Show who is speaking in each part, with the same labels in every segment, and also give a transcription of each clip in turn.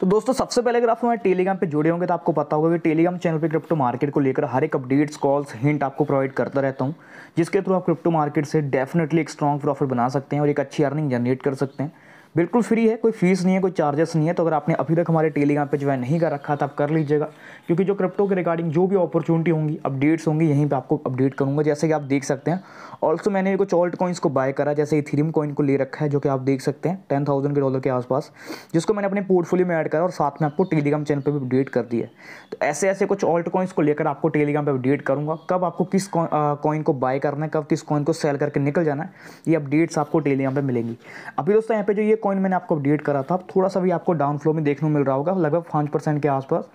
Speaker 1: तो दोस्तों सबसे पहले अगर आप हमारे टेलीग्राम पे जुड़े होंगे तो आपको पता होगा कि टेलीग्राम चैनल पे क्रिप्टो मार्केट को लेकर हर एक अपडेट्स कॉल्स हिंट आपको प्रोवाइड करता रहता हूँ जिसके थ्रू आप क्रिप्टो मार्केट से डेफिनेटली एक स्ट्रॉन्ग प्रॉफिट बना सकते हैं और एक अच्छी अर्निंग जनरेट कर सकते हैं बिल्कुल फ्री है कोई फीस नहीं है कोई चार्जेस नहीं है तो अगर आपने अभी तक हमारे टेलीग्राम पे ज्वाइन नहीं कर रखा था आप कर लीजिएगा क्योंकि जो क्रिप्टो के रिगार्डिंग जो भी अपॉर्चुनिटी होंगी अपडेट्स होंगी यहीं पे आपको अपडेट करूँगा जैसे कि आप देख सकते हैं ऑल्सो मैंने कुछ ऑल्ट कॉइन्स को बाय करा जैसे इथिरियम कॉइन को ले रखा है जो कि आप देख सकते हैं टेन थाउजेंड के डॉलर के आसपास जिसको मैंने अपने पोर्टफोलियो में ऐड करा और साथ में आपको टेलीग्राम चैनल पर भी अपडेट कर दिया तो ऐसे ऐसे कुछ ऑल्ट कॉइन्स को लेकर आपको टेलीग्राम पर अपडेट करूँगा कब आपको किस कॉइन को बाय करना है कब किस कॉइन को सेल करके निकल जाना है ये अपडेट्स आपको टेलीग्राम पर मिलेंगी अभी दोस्तों यहाँ पे जो ये कॉइन मैंने आपको अपडेट करा था थोड़ा सा भी आपको डाउन फ्लो में देखने को मिल रहा होगा लगभग पाँच परसेंट के आसपास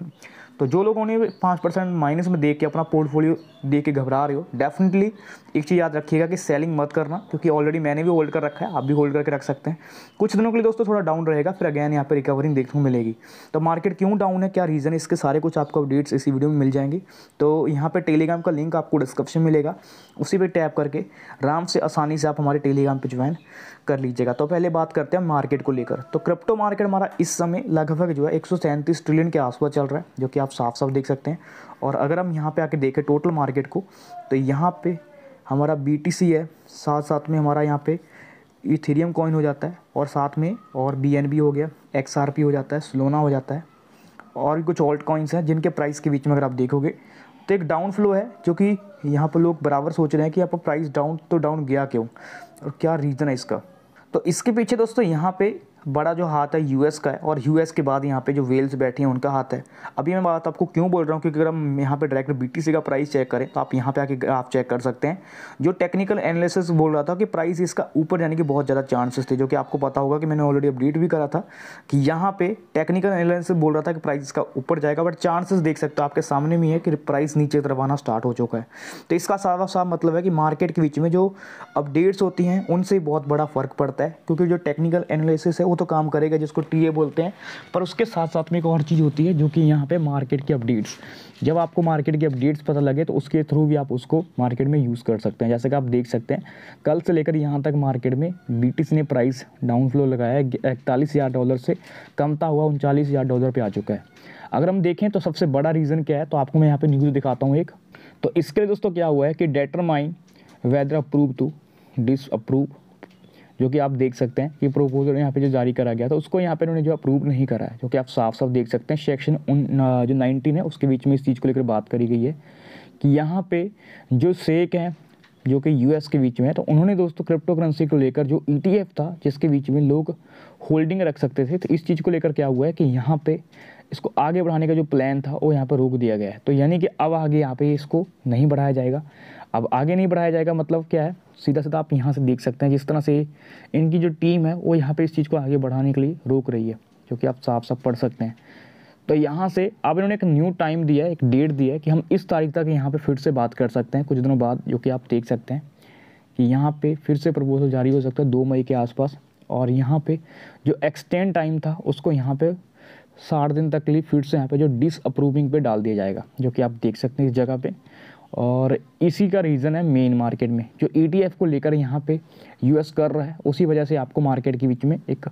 Speaker 1: तो जो लोगों ने पाँच परसेंट माइनस में देख के अपना पोर्टफोलियो देख के घबरा रहे हो डेफिनेटली एक चीज़ याद रखिएगा कि सेलिंग मत करना क्योंकि ऑलरेडी मैंने भी होल्ड कर रखा है आप भी होल्ड करके रख सकते हैं कुछ दिनों के लिए दोस्तों थोड़ा डाउन रहेगा फिर अगैन यहाँ पर रिकवरिंग देखने को मिलेगी तो मार्केट क्यों डाउन है क्या रीज़न इसके सारे कुछ आपको अपडेट्स इसी वीडियो में मिल जाएंगे तो यहाँ पर टेलीग्राम का लिंक आपको डिस्क्रिप्शन मिलेगा उसी पर टैप करके आराम से आसानी से आप हमारे टेलीग्राम पर ज्वाइन कर लीजिएगा तो पहले बात करते हैं मार्केट को लेकर तो क्रिप्टो मार्केट हमारा इस समय लगभग जो है एक ट्रिलियन के आसपास चल रहा है जो कि आप आप साफ साफ देख सकते हैं और अगर हम यहाँ पे आके देखें टोटल मार्केट को तो यहाँ पे हमारा बी है साथ साथ में हमारा यहाँ पे इथेरियम कॉइन हो जाता है और साथ में और बी हो गया एक्स हो जाता है स्लोना हो जाता है और भी कुछ ऑल्ट कॉइन्स हैं जिनके प्राइस के बीच में अगर आप देखोगे तो एक डाउन फ्लो है जो कि यहाँ पर लोग बराबर सोच रहे हैं कि आप प्राइस डाउन तो डाउन गया क्यों और क्या रीज़न है इसका तो इसके पीछे दोस्तों यहाँ पे बड़ा जो हाथ है यूएस का है और यूएस के बाद यहाँ पे जो वेल्स बैठे हैं उनका हाथ है अभी मैं बात आपको क्यों बोल रहा हूँ क्योंकि अगर हम यहाँ पे डायरेक्ट बीटीसी का प्राइस चेक करें तो आप यहाँ पे आके ग्राफ चेक कर सकते हैं जो टेक्निकल एनालिसिस बोल रहा था कि प्राइस इसका ऊपर जाने के बहुत ज़्यादा चांसेस थे जो कि आपको पता होगा कि मैंने ऑलरेडी अपडेट भी करा था कि यहाँ पर टेक्निकल एनालिसिस बोल रहा था कि प्राइस इसका ऊपर जाएगा बट चांसेस देख सकते हो आपके सामने में है कि प्राइस नीचे तरफ आना स्टार्ट हो चुका है तो इसका साफ साफ मतलब है कि मार्केट के बीच में जो अपडेट्स होती हैं उनसे बहुत बड़ा फर्क पड़ता है क्योंकि जो टेक्निकल एनालिसिस है वो तो काम करेगा जिसको टी बोलते हैं पर उसके साथ साथ में एक और चीज़ होती है जो कि यहाँ पर मार्केट की अपडेट्स जब आपको मार्केट की अपडेट्स पता लगे तो उसके थ्रू भी आप उसको मार्केट में यूज़ कर सकते हैं जैसे कि आप देख सकते हैं कल से लेकर यहाँ तक मार्केट में बी ने प्राइस डाउन फ्लो लगाया है इकतालीस हज़ार डॉलर से कमता हुआ उनचालीस हज़ार डॉलर पे आ चुका है अगर हम देखें तो सबसे बड़ा रीज़न क्या है तो आपको मैं यहाँ पर न्यूज़ दिखाता हूँ एक तो इसके लिए दोस्तों क्या हुआ है कि determine whether approve to disapprove जो कि आप देख सकते हैं कि प्रोपोजल यहाँ पे जो जारी करा गया था उसको यहाँ पे इन्होंने जो अप्रूव नहीं करा है जो कि आप साफ साफ देख सकते हैं सेक्शन उन जो नाइनटीन है उसके बीच में इस चीज़ को लेकर बात करी गई है कि यहाँ पे जो सेक हैं जो कि यूएस के बीच में है तो उन्होंने दोस्तों क्रिप्टो करेंसी को लेकर जो ई e था जिसके बीच में लोग होल्डिंग रख सकते थे तो इस चीज़ को लेकर क्या हुआ है कि यहाँ पर इसको आगे बढ़ाने का जो प्लान था वो यहाँ पर रोक दिया गया है तो यानी कि अब आगे यहाँ पे इसको नहीं बढ़ाया जाएगा अब आगे नहीं बढ़ाया जाएगा मतलब क्या है सीधा सीधा आप यहाँ से देख सकते हैं जिस तरह से इनकी जो टीम है वो यहाँ पर इस चीज़ को आगे बढ़ाने के लिए रोक रही है जो कि आप साफ साफ पढ़ सकते हैं तो यहाँ से अब इन्होंने एक न्यू टाइम दिया है एक डेट दिया है कि हम इस तारीख तक यहाँ पे फिर से बात कर सकते हैं कुछ दिनों बाद जो कि आप देख सकते हैं कि यहाँ पे फिर से प्रपोजल जारी हो सकता है दो मई के आसपास और यहाँ पे जो एक्सटेंड टाइम था उसको यहाँ पे साठ दिन तक के लिए फिर से यहाँ पे जो डिसअप्रूविंग पे डाल दिया जाएगा जो कि आप देख सकते हैं इस जगह पे और इसी का रीज़न है मेन मार्केट में जो ई e को लेकर यहाँ पे यूएस कर रहा है उसी वजह से आपको मार्केट के बीच में एक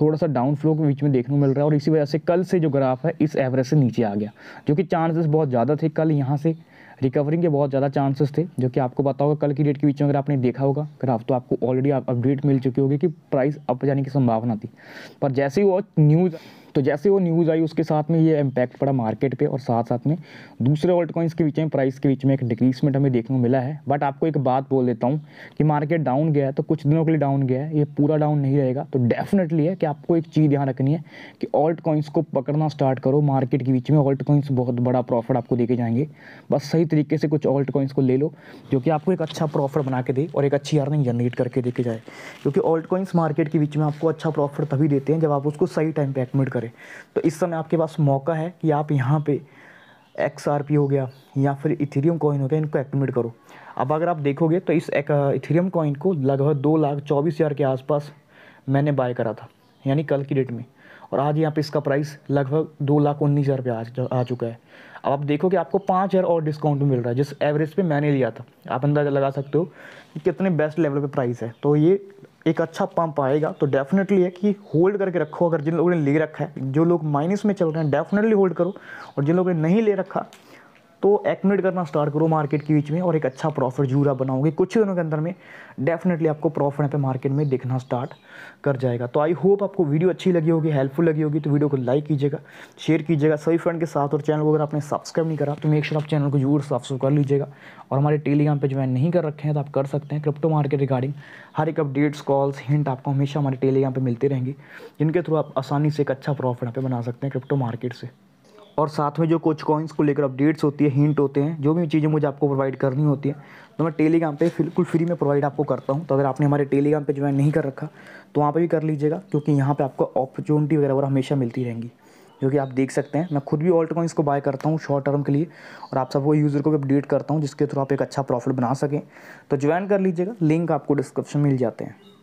Speaker 1: थोड़ा सा डाउन फ्लो के बीच में देखने को मिल रहा है और इसी वजह से कल से जो ग्राफ है इस एवरेज से नीचे आ गया जो कि चांसेस बहुत ज़्यादा थे कल यहाँ से रिकवरिंग के बहुत ज़्यादा चांसेस थे जो कि आपको पता होगा कल की डेट के बीच में अगर आपने देखा होगा ग्राफ तो आपको ऑलरेडी अपडेट मिल चुकी होगी कि प्राइस अप जाने की संभावना थी पर जैसे ही वो न्यूज़ तो जैसे वो न्यूज़ आई उसके साथ में ये इम्पैक्ट पड़ा मार्केट पे और साथ साथ में दूसरे वर्ल्ड कॉइन्स के बीच में प्राइस के बीच में एक डिक्रीजमेंट हमें देखने को मिला है बट आपको एक बात बोल देता हूँ कि मार्केट डाउन गया है तो कुछ दिनों के लिए डाउन गया है ये पूरा डाउन नहीं रहेगा तो डेफिनेटली है कि आपको एक चीज़ ध्यान रखनी है कि ऑल्ट कॉइन्स को पकड़ना स्टार्ट करो मार्केट के बीच में ऑल्ट कॉइन्स बहुत बड़ा प्रॉफिट आपको देके जाएंगे बस सही तरीके से कुछ ऑल्ट कॉइन्स को ले लो जो कि आपको एक अच्छा प्रॉफिट बना के दे और एक अच्छी अर्निंग जनरेट करके देके जाए क्योंकि ऑल्ट कॉइन्स मार्केट के बीच में आपको अच्छा प्रॉफिट तभी देते हैं जब आप उसको सही टाइम पर एक्मेट करें तो इस समय आपके पास मौका है कि आप यहाँ पे एक्स आर पी हो गया या फिर इथेरियम कॉइन हो गया इनको एक्टिवेट करो अब अगर आप देखोगे तो इस एक इथेरियम कॉइन को लगभग दो लाख चौबीस हज़ार के आसपास मैंने बाय करा था यानी कल की डेट में और आज यहाँ पे इसका प्राइस लगभग दो लाख उन्नीस हज़ार रुपये आ चुका है अब आप देखो कि आपको पाँच हज़ार और डिस्काउंट मिल रहा है जिस एवरेज पे मैंने लिया था आप अंदाज़ा लगा सकते हो कि कितने बेस्ट लेवल पे प्राइस है तो ये एक अच्छा पंप आएगा तो डेफिनेटली है कि होल्ड करके रखो अगर जिन लोगों ने ले रखा है जो लोग माइनस में चल रहे हैं डेफिनेटली होल्ड करो और जिन लोगों ने नहीं ले रखा तो एक्मिनेट करना स्टार्ट करो मार्केट के बीच में और एक अच्छा प्रॉफिट जूरा बनाओगे कुछ ही दिनों के अंदर में डेफिनेटली आपको प्रॉफिट यहाँ पे मार्केट में दिखना स्टार्ट कर जाएगा तो आई होप आपको वीडियो अच्छी लगी होगी हेल्पफुल लगी होगी तो वीडियो को लाइक कीजिएगा शेयर कीजिएगा सभी फ्रेंड के साथ और चैनल को अगर आपने सब्सक्राइब नहीं करा तो मेक श्योर आप चैनल को जरूर सब्सक्राइब कर लीजिएगा और हमारे टेलीग्राम पर ज्वाइन नहीं कर रखे हैं तो आप कर सकते हैं क्रिप्टो मार्केट रिगार्डिंग हर एक अपडेट्स कॉल्स हिंट आपको हमेशा हमारे टेलीग्राम पर मिलते रहेंगे जिनके थ्रू आप आसानी से एक अच्छा प्रॉफिट यहाँ पे बना सकते हैं क्रिप्टो मार्केट से और साथ में जो कुछ कॉइन्स को लेकर अपडेट्स होती है हिंट होते हैं जो भी चीज़ें मुझे आपको प्रोवाइड करनी होती है तो मैं टेलीग्राम पे बिल्कुल फ्री में प्रोवाइड आपको करता हूँ तो अगर आपने हमारे टेलीग्राम पे ज्वाइन नहीं कर रखा तो वहाँ पर भी कर लीजिएगा क्योंकि यहाँ पर आपको अपॉर्चुनिटी वगैरह हमेशा मिलती रहेंगी जो कि आप देख सकते हैं मैं खुद भी ऑल्ट कॉइन्स को बाय करता हूँ शॉर्ट टर्म के लिए और आप सब वो यूज़र को भी अपडेट करता हूँ जिसके थ्रू आप एक अच्छा प्रॉफिट बना सकें तो ज्वाइन कर लीजिएगा लिंक आपको डिस्क्रिप्शन मिल जाते हैं